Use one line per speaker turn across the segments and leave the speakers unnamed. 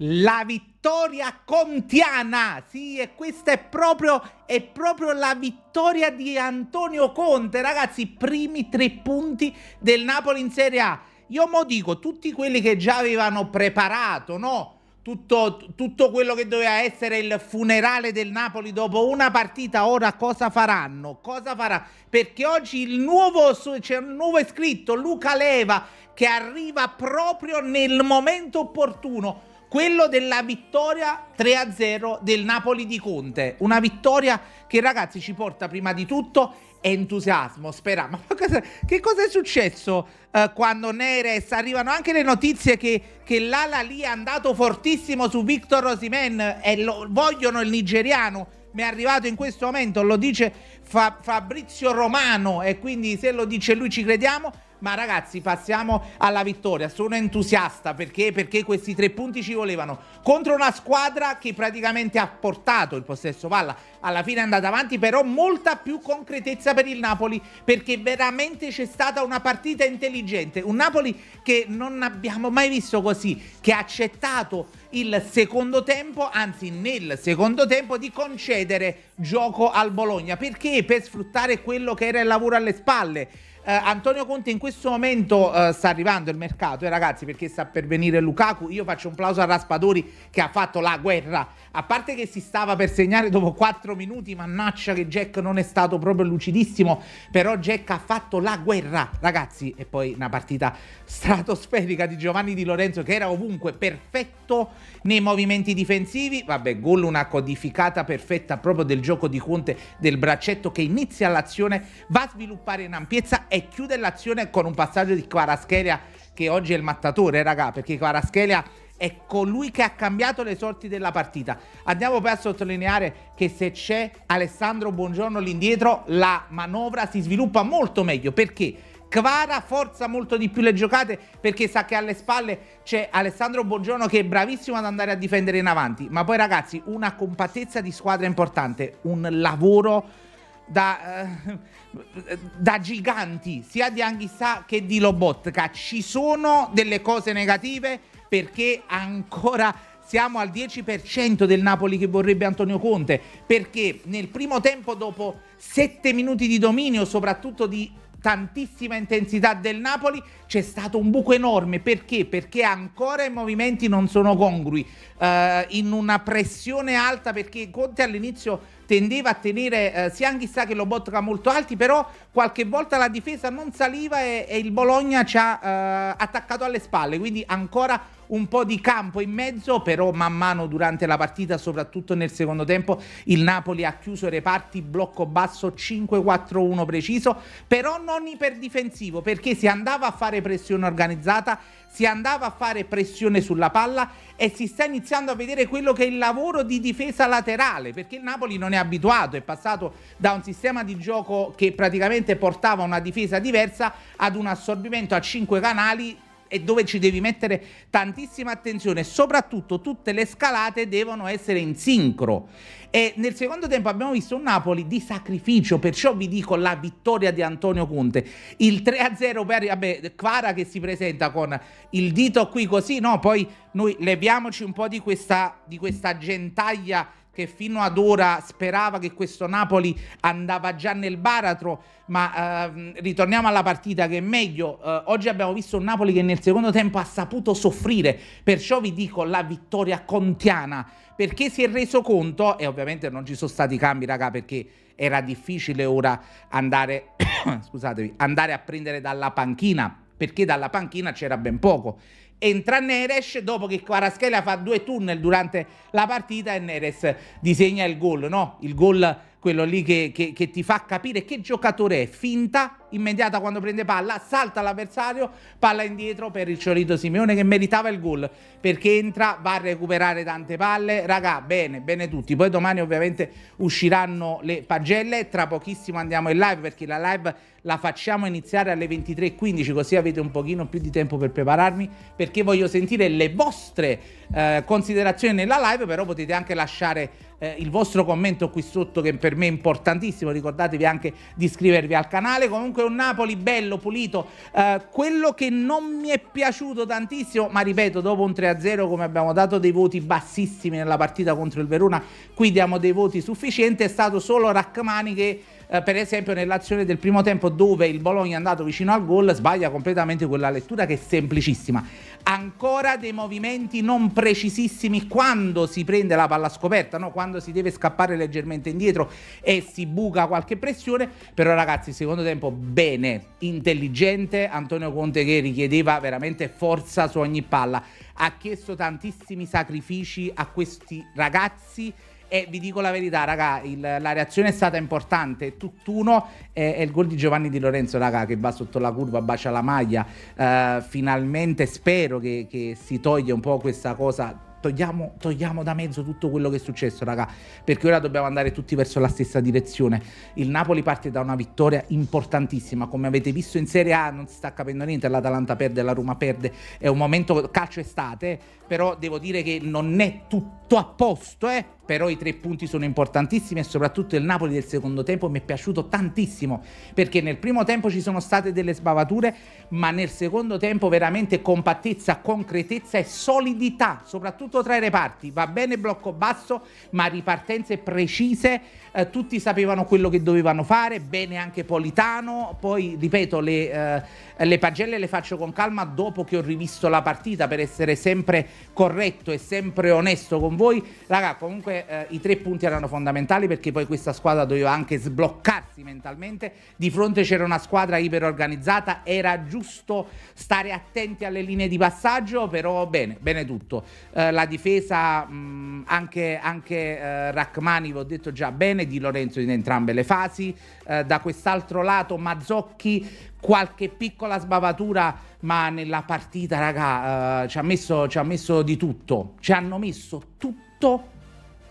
La vittoria contiana, sì, e questa è proprio, è proprio, la vittoria di Antonio Conte, ragazzi, primi tre punti del Napoli in Serie A. Io mo dico, tutti quelli che già avevano preparato, no? Tutto, tutto quello che doveva essere il funerale del Napoli dopo una partita, ora cosa faranno? Cosa farà? Perché oggi il nuovo, c'è un nuovo iscritto, Luca Leva, che arriva proprio nel momento opportuno quello della vittoria 3-0 del Napoli di Conte. Una vittoria che ragazzi ci porta prima di tutto entusiasmo, speriamo. Ma che cosa è successo eh, quando Neres arrivano anche le notizie che, che l'ala lì è andato fortissimo su Victor Rosimen e lo, vogliono il nigeriano? Mi è arrivato in questo momento, lo dice Fa, Fabrizio Romano e quindi se lo dice lui ci crediamo ma ragazzi, passiamo alla vittoria. Sono entusiasta perché, perché questi tre punti ci volevano contro una squadra che praticamente ha portato il possesso palla. Alla fine è andata avanti, però molta più concretezza per il Napoli perché veramente c'è stata una partita intelligente. Un Napoli che non abbiamo mai visto così, che ha accettato il secondo tempo, anzi nel secondo tempo, di concedere gioco al Bologna. Perché? Per sfruttare quello che era il lavoro alle spalle eh, Antonio Conte in questo momento eh, sta arrivando il mercato, eh, ragazzi, perché sta per venire Lukaku. Io faccio un plauso a Raspadori che ha fatto la guerra. A parte che si stava per segnare dopo 4 minuti, mannaccia che Jack non è stato proprio lucidissimo, però Jack ha fatto la guerra, ragazzi. E poi una partita stratosferica di Giovanni Di Lorenzo che era ovunque perfetto nei movimenti difensivi. Vabbè, gol una codificata perfetta proprio del gioco di Conte del braccetto che inizia l'azione, va a sviluppare in ampiezza e chiude l'azione con un passaggio di Quaraschelia che oggi è il mattatore, raga, perché Quaraschelia è colui che ha cambiato le sorti della partita. Andiamo poi a sottolineare che se c'è Alessandro Buongiorno lì indietro, la manovra si sviluppa molto meglio perché Kvara forza molto di più le giocate perché sa che alle spalle c'è Alessandro Buongiorno che è bravissimo ad andare a difendere in avanti. Ma poi ragazzi, una compattezza di squadra importante, un lavoro importante da, eh, da, giganti sia di Anghissà che di Lobotka. Ci sono delle cose negative perché ancora siamo al 10% del Napoli che vorrebbe Antonio Conte. Perché nel primo tempo, dopo 7 minuti di dominio, soprattutto di tantissima intensità del Napoli c'è stato un buco enorme perché? Perché ancora i movimenti non sono congrui eh, in una pressione alta perché Conte all'inizio tendeva a tenere eh, sia Anghissà che lo Lobotka molto alti però qualche volta la difesa non saliva e, e il Bologna ci ha eh, attaccato alle spalle quindi ancora un po' di campo in mezzo, però man mano durante la partita, soprattutto nel secondo tempo, il Napoli ha chiuso i reparti blocco basso 5-4-1 preciso, però non iperdifensivo, perché si andava a fare pressione organizzata, si andava a fare pressione sulla palla e si sta iniziando a vedere quello che è il lavoro di difesa laterale, perché il Napoli non è abituato, è passato da un sistema di gioco che praticamente portava una difesa diversa ad un assorbimento a 5 canali e dove ci devi mettere tantissima attenzione. Soprattutto tutte le scalate devono essere in sincro. E nel secondo tempo abbiamo visto un Napoli di sacrificio, perciò vi dico la vittoria di Antonio Conte. Il 3-0 per vabbè, Quara che si presenta con il dito qui così, no? Poi noi leviamoci un po' di questa, di questa gentaglia che fino ad ora sperava che questo Napoli andava già nel baratro, ma eh, ritorniamo alla partita che è meglio. Eh, oggi abbiamo visto un Napoli che nel secondo tempo ha saputo soffrire, perciò vi dico la vittoria contiana, perché si è reso conto, e ovviamente non ci sono stati cambi raga perché era difficile ora andare, scusatemi, andare a prendere dalla panchina perché dalla panchina c'era ben poco. Entra Neres dopo che Quaraschella fa due tunnel durante la partita e Neres disegna il gol, no? Il gol, quello lì che, che, che ti fa capire che giocatore è, finta immediata quando prende palla, salta l'avversario, palla indietro per il Ciolito Simeone che meritava il gol perché entra, va a recuperare tante palle, raga, bene, bene tutti. Poi domani ovviamente usciranno le pagelle, tra pochissimo andiamo in live perché la live la facciamo iniziare alle 23.15 così avete un pochino più di tempo per prepararmi perché voglio sentire le vostre eh, considerazioni nella live, però potete anche lasciare eh, il vostro commento qui sotto che per me è importantissimo, ricordatevi anche di iscrivervi al canale. Comunque comunque un Napoli bello, pulito. Eh, quello che non mi è piaciuto tantissimo, ma ripeto, dopo un 3-0 come abbiamo dato dei voti bassissimi nella partita contro il Verona, qui diamo dei voti sufficienti, è stato solo Rachmani che eh, per esempio nell'azione del primo tempo dove il Bologna è andato vicino al gol sbaglia completamente quella lettura che è semplicissima ancora dei movimenti non precisissimi quando si prende la palla scoperta no? quando si deve scappare leggermente indietro e si buca qualche pressione però ragazzi secondo tempo bene intelligente Antonio Conte che richiedeva veramente forza su ogni palla ha chiesto tantissimi sacrifici a questi ragazzi e vi dico la verità, raga, il, la reazione è stata importante. Tutt'uno è, è, il gol di Giovanni Di Lorenzo, raga, che va sotto la curva, bacia la maglia. Uh, finalmente spero che, che si toglie un po' questa cosa Togliamo, togliamo, da mezzo tutto quello che è successo, raga, perché ora dobbiamo andare tutti verso la stessa direzione. Il Napoli parte da una vittoria importantissima, come avete visto in Serie A non si sta capendo niente, l'Atalanta perde, la Roma perde, è un momento calcio estate, però devo dire che non è tutto a posto, eh però i tre punti sono importantissimi e soprattutto il Napoli del secondo tempo mi è piaciuto tantissimo perché nel primo tempo ci sono state delle sbavature ma nel secondo tempo veramente compattezza, concretezza e solidità soprattutto tra i reparti va bene blocco basso ma ripartenze precise eh, tutti sapevano quello che dovevano fare bene anche Politano poi ripeto le, eh, le pagelle le faccio con calma dopo che ho rivisto la partita per essere sempre corretto e sempre onesto con voi raga comunque eh, i tre punti erano fondamentali perché poi questa squadra doveva anche sbloccarsi mentalmente. Di fronte c'era una squadra iperorganizzata, era giusto stare attenti alle linee di passaggio, però bene, bene tutto. Eh, la difesa, mh, anche, anche eh, Rachmani, vi ho detto già bene, di Lorenzo in entrambe le fasi. Eh, da quest'altro lato Mazzocchi qualche piccola sbavatura, ma nella partita, raga, uh, ci, ha messo, ci ha messo di tutto. Ci hanno messo tutto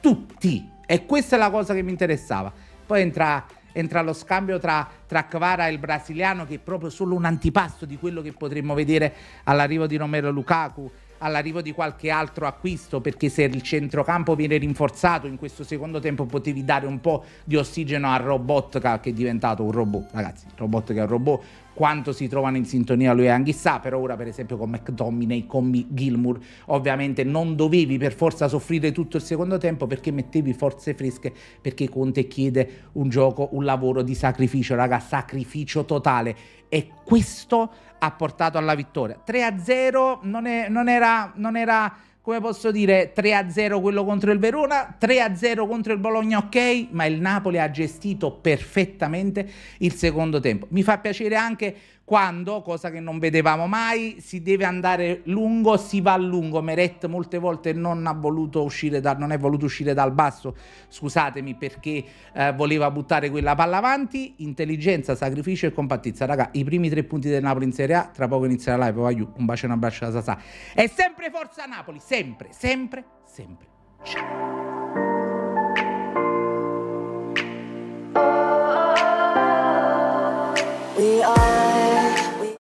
tutti. E questa è la cosa che mi interessava. Poi entra, entra lo scambio tra, tra Kvara e il brasiliano, che è proprio solo un antipasto di quello che potremmo vedere all'arrivo di Romero Lukaku, all'arrivo di qualche altro acquisto, perché se il centrocampo viene rinforzato in questo secondo tempo potevi dare un po' di ossigeno al robot che è diventato un robot, ragazzi, il robot che è un robot, quanto si trovano in sintonia lui e anche Anghissà, però ora per esempio con McDominay, con Gilmour, ovviamente non dovevi per forza soffrire tutto il secondo tempo perché mettevi forze fresche, perché Conte chiede un gioco, un lavoro di sacrificio, raga, sacrificio totale e questo ha portato alla vittoria. 3-0 non, non era... Non era come posso dire, 3-0 quello contro il Verona, 3-0 contro il Bologna, ok, ma il Napoli ha gestito perfettamente il secondo tempo. Mi fa piacere anche quando, cosa che non vedevamo mai, si deve andare lungo, si va a lungo. Meret molte volte non, ha voluto uscire da, non è voluto uscire dal basso, scusatemi, perché eh, voleva buttare quella palla avanti. Intelligenza, sacrificio e compattezza. Raga, i primi tre punti del Napoli in Serie A, tra poco inizierà live, un bacio e un abbraccio da Sasà. E sempre forza Napoli, sempre, sempre, sempre. Ciao.